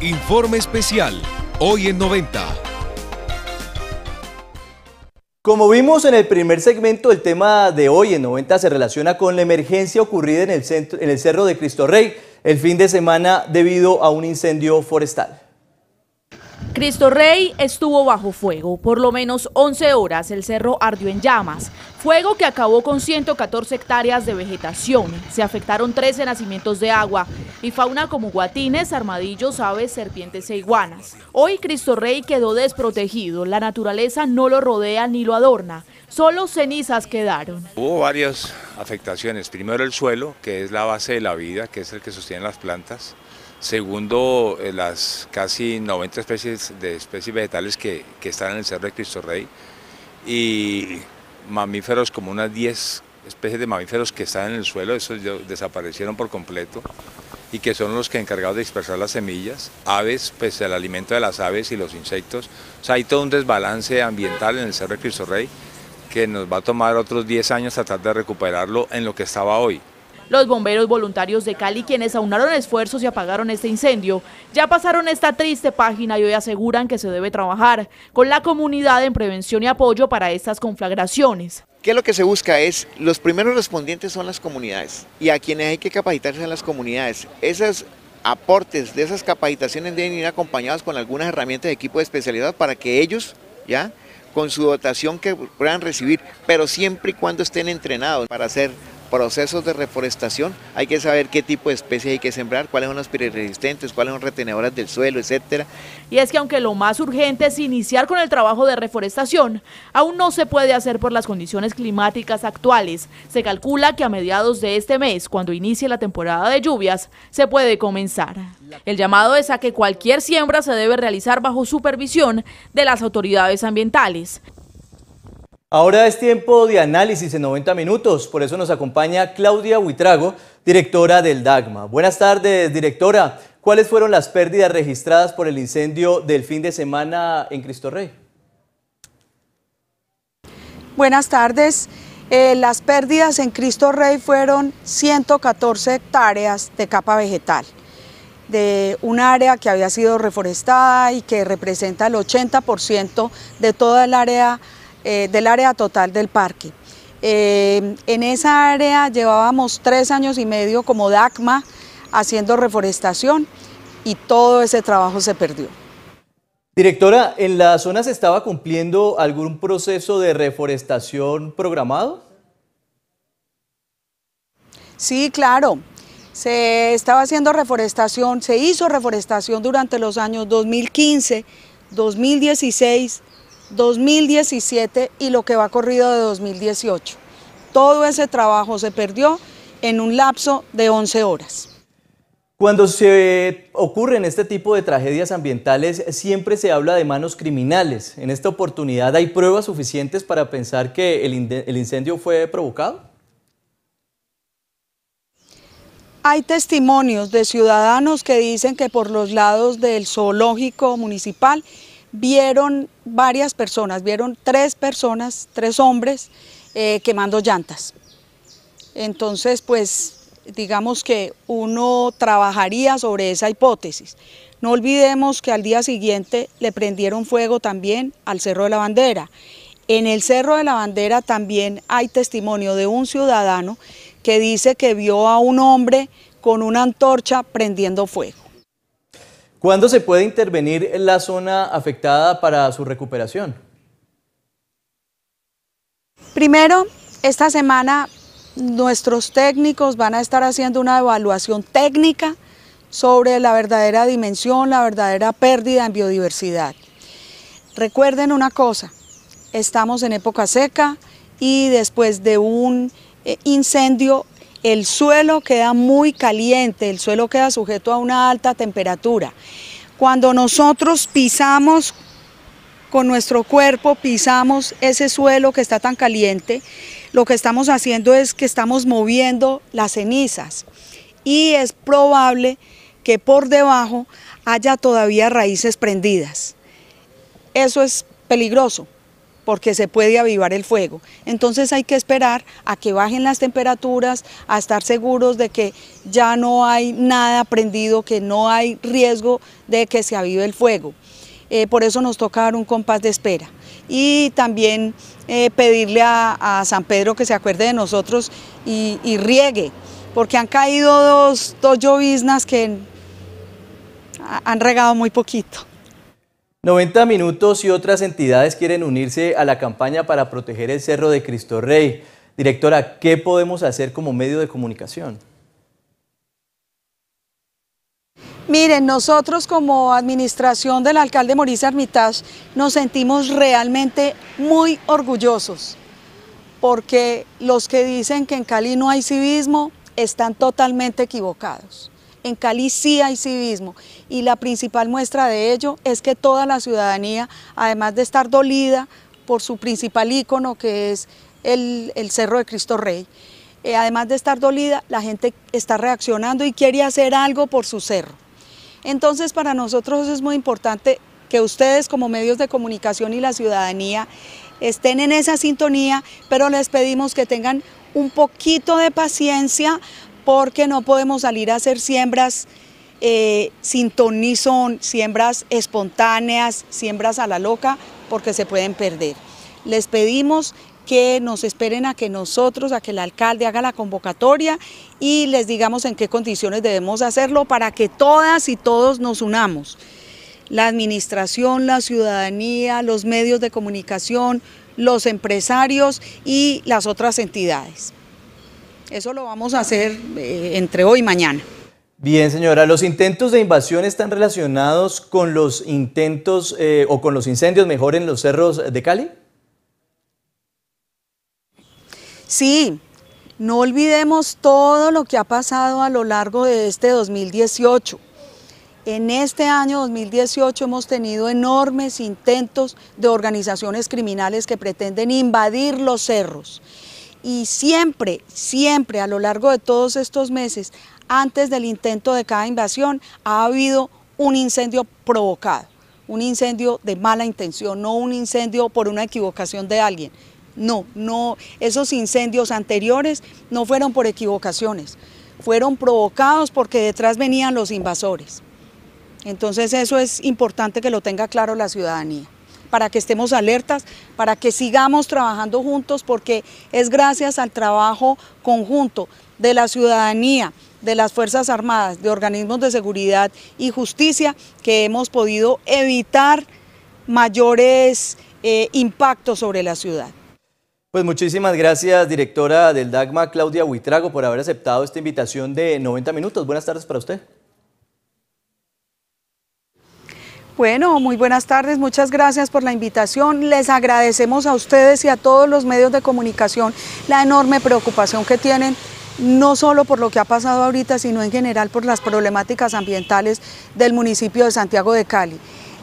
Informe especial, hoy en 90. Como vimos en el primer segmento, el tema de hoy en 90 se relaciona con la emergencia ocurrida en el, centro, en el Cerro de Cristo Rey el fin de semana debido a un incendio forestal. Cristo Rey estuvo bajo fuego. Por lo menos 11 horas el cerro ardió en llamas. Fuego que acabó con 114 hectáreas de vegetación. Se afectaron 13 nacimientos de agua y fauna como guatines, armadillos, aves, serpientes e iguanas. Hoy Cristo Rey quedó desprotegido. La naturaleza no lo rodea ni lo adorna. Solo cenizas quedaron. Hubo varias afectaciones. Primero el suelo, que es la base de la vida, que es el que sostiene las plantas. Segundo, eh, las casi 90 especies de especies vegetales que, están en el Cerro de Cristo Rey y mamíferos como unas 10 especies de mamíferos que están en el suelo, esos desaparecieron por completo y que son los que encargados de dispersar las semillas, aves, pues el alimento de las aves y los insectos. O sea, hay todo un desbalance ambiental en el Cerro de Cristo Rey que nos va a tomar otros 10 años tratar de recuperarlo en lo que estaba hoy. Los bomberos voluntarios de Cali, quienes aunaron esfuerzos y apagaron este incendio, ya pasaron esta triste página y hoy aseguran que se debe trabajar con la comunidad en prevención y apoyo para estas conflagraciones. ¿Qué es lo que se busca? Es, los primeros respondientes son las comunidades y a quienes hay que capacitarse en las comunidades. Esos aportes de esas capacitaciones deben ir acompañados con algunas herramientas de equipo de especialidad para que ellos, ¿ya?, con su dotación que puedan recibir, pero siempre y cuando estén entrenados para hacer procesos de reforestación, hay que saber qué tipo de especies hay que sembrar, cuáles son las pirirresistentes, cuáles son retenedoras del suelo, etcétera. Y es que aunque lo más urgente es iniciar con el trabajo de reforestación, aún no se puede hacer por las condiciones climáticas actuales. Se calcula que a mediados de este mes, cuando inicie la temporada de lluvias, se puede comenzar. El llamado es a que cualquier siembra se debe realizar bajo supervisión de las autoridades ambientales. Ahora es tiempo de análisis en 90 minutos, por eso nos acompaña Claudia Buitrago, directora del DAGMA. Buenas tardes, directora. ¿Cuáles fueron las pérdidas registradas por el incendio del fin de semana en Cristo Rey? Buenas tardes. Eh, las pérdidas en Cristo Rey fueron 114 hectáreas de capa vegetal, de un área que había sido reforestada y que representa el 80% de toda el área eh, del área total del parque. Eh, en esa área llevábamos tres años y medio como DACMA haciendo reforestación y todo ese trabajo se perdió. Directora, ¿en la zona se estaba cumpliendo algún proceso de reforestación programado? Sí, claro. Se estaba haciendo reforestación, se hizo reforestación durante los años 2015, 2016, 2017 y lo que va corrido de 2018. Todo ese trabajo se perdió en un lapso de 11 horas. Cuando se ocurren este tipo de tragedias ambientales, siempre se habla de manos criminales. ¿En esta oportunidad hay pruebas suficientes para pensar que el, incendio fue provocado? Hay testimonios de ciudadanos que dicen que por los lados del zoológico municipal vieron varias personas, vieron tres personas, tres hombres eh, quemando llantas. Entonces, pues, digamos que uno trabajaría sobre esa hipótesis. No olvidemos que al día siguiente le prendieron fuego también al Cerro de la Bandera. En el Cerro de la Bandera también hay testimonio de un ciudadano que dice que vio a un hombre con una antorcha prendiendo fuego. ¿Cuándo se puede intervenir en la zona afectada para su recuperación? Primero, esta semana nuestros técnicos van a estar haciendo una evaluación técnica sobre la verdadera dimensión, la verdadera pérdida en biodiversidad. Recuerden una cosa, estamos en época seca y después de un eh, incendio el suelo queda muy caliente, el suelo queda sujeto a una alta temperatura. Cuando nosotros pisamos con nuestro cuerpo, pisamos ese suelo que está tan caliente, lo que estamos haciendo es que estamos moviendo las cenizas y es probable que por debajo haya todavía raíces prendidas. Eso es peligroso porque se puede avivar el fuego. Entonces hay que esperar a que bajen las temperaturas, a estar seguros de que ya no hay nada prendido, que no hay riesgo de que se avive el fuego. Eh, por eso nos toca dar un compás de espera. Y también eh, pedirle a, San Pedro que se acuerde de nosotros y, riegue, porque han caído dos, dos lloviznas que han regado muy poquito. 90 Minutos y otras entidades quieren unirse a la campaña para proteger el Cerro de Cristo Rey. Directora, ¿qué podemos hacer como medio de comunicación? Miren, nosotros como administración del alcalde Mauricio Armitage nos sentimos realmente muy orgullosos porque los que dicen que en Cali no hay civismo están totalmente equivocados. En Cali sí hay civismo y la principal muestra de ello es que toda la ciudadanía, además de estar dolida por su principal ícono que es el, el Cerro de Cristo Rey, eh, además de estar dolida, la gente está reaccionando y quiere hacer algo por su cerro. Entonces para nosotros es muy importante que ustedes como medios de comunicación y la ciudadanía estén en esa sintonía, pero les pedimos que tengan un poquito de paciencia porque no podemos salir a hacer siembras eh, sin tonizón, siembras espontáneas, siembras a la loca, porque se pueden perder. Les pedimos que nos esperen a que nosotros, a que el alcalde haga la convocatoria y les digamos en qué condiciones debemos hacerlo para que todas y todos nos unamos. La administración, la ciudadanía, los medios de comunicación, los empresarios y las otras entidades. Eso lo vamos a hacer eh, entre hoy y mañana. Bien, señora, los intentos de invasión están relacionados con los intentos eh, o con los incendios, mejor en los cerros de Cali. Sí, no olvidemos todo lo que ha pasado a lo largo de este 2018. En este año 2018 hemos tenido enormes intentos de organizaciones criminales que pretenden invadir los cerros y siempre, siempre a lo largo de todos estos meses, antes del intento de cada invasión, ha habido un incendio provocado, un incendio de mala intención, no un incendio por una equivocación de alguien. No, no, esos incendios anteriores no fueron por equivocaciones, fueron provocados porque detrás venían los invasores. Entonces eso es importante que lo tenga claro la ciudadanía para que estemos alertas, para que sigamos trabajando juntos, porque es gracias al trabajo conjunto de la ciudadanía, de las Fuerzas Armadas, de organismos de seguridad y justicia, que hemos podido evitar mayores eh, impactos sobre la ciudad. Pues muchísimas gracias, directora del DAGMA, Claudia Huitrago, por haber aceptado esta invitación de 90 minutos. Buenas tardes para usted. Bueno, muy buenas tardes, muchas gracias por la invitación. Les agradecemos a ustedes y a todos los medios de comunicación la enorme preocupación que tienen no solo por lo que ha pasado ahorita, sino en general por las problemáticas ambientales del municipio de Santiago de Cali.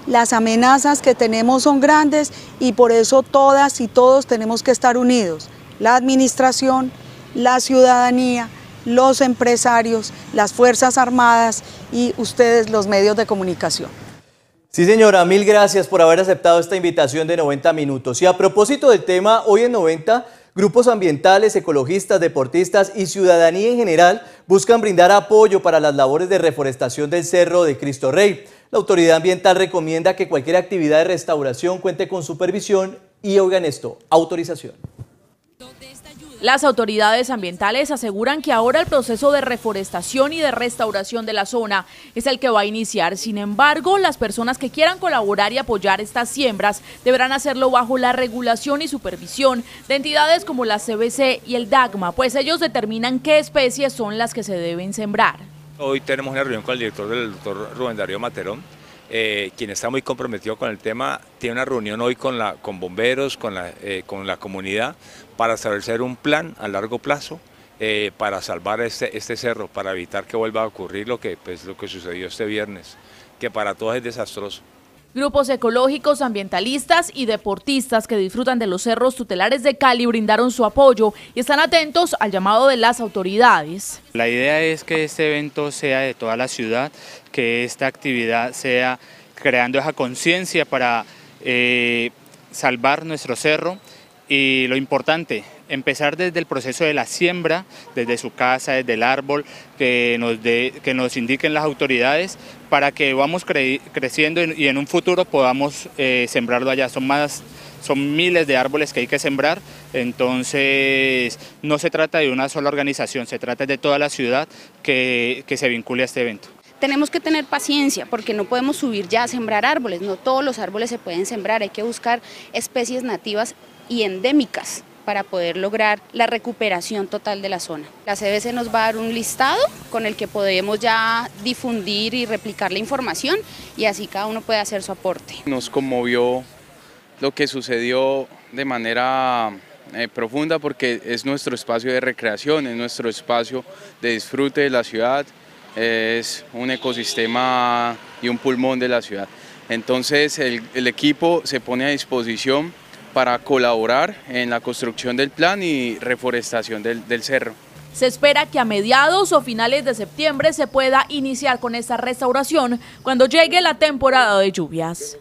Las amenazas que tenemos son grandes y por eso todas y todos tenemos que estar unidos. La administración, la ciudadanía, los empresarios, las Fuerzas Armadas y ustedes los medios de comunicación. Sí, señora, mil gracias por haber aceptado esta invitación de 90 minutos. Y a propósito del tema, hoy en 90, grupos ambientales, ecologistas, deportistas y ciudadanía en general buscan brindar apoyo para las labores de reforestación del Cerro de Cristo Rey. La autoridad ambiental recomienda que cualquier actividad de restauración cuente con supervisión y, oigan esto, autorización. Las autoridades ambientales aseguran que ahora el proceso de reforestación y de restauración de la zona es el que va a iniciar. Sin embargo, las personas que quieran colaborar y apoyar estas siembras deberán hacerlo bajo la regulación y supervisión de entidades como la CBC y el DAGMA, pues ellos determinan qué especies son las que se deben sembrar. Hoy tenemos una reunión con el director del doctor Rubén Darío Materón, eh, quien está muy comprometido con el tema, tiene una reunión hoy con, bomberos, con la eh, comunidad, para establecer un plan a largo plazo eh, para salvar este, este, cerro, para evitar que vuelva a ocurrir lo que, pues, lo que sucedió este viernes, que para todos es desastroso. Grupos ecológicos, ambientalistas y deportistas que disfrutan de los cerros tutelares de Cali brindaron su apoyo y están atentos al llamado de las autoridades. La idea es que este evento sea de toda la ciudad, que esta actividad sea creando esa conciencia para eh, salvar nuestro cerro y lo importante, empezar desde el proceso de la siembra, desde su casa, desde el árbol, que nos, que nos indiquen las autoridades para que vamos creciendo y en un futuro podamos eh, sembrarlo allá. Son más son miles de árboles que hay que sembrar, entonces no se trata de una sola organización, se trata de toda la ciudad que, que se vincule a este evento tenemos que tener paciencia porque no podemos subir ya a sembrar árboles, no todos los árboles se pueden sembrar, hay que buscar especies nativas y endémicas para poder lograr la recuperación total de la zona. La CBC nos va a dar un listado con el que podemos ya difundir y replicar la información y así cada uno puede hacer su aporte. Nos conmovió lo que sucedió de manera eh, profunda porque es nuestro espacio de recreación, es nuestro espacio de disfrute de la ciudad, es un ecosistema y un pulmón de la ciudad. Entonces el, el equipo se pone a disposición para colaborar en la construcción del plan y reforestación del, cerro. Se espera que a mediados o finales de septiembre se pueda iniciar con esta restauración cuando llegue la temporada de lluvias.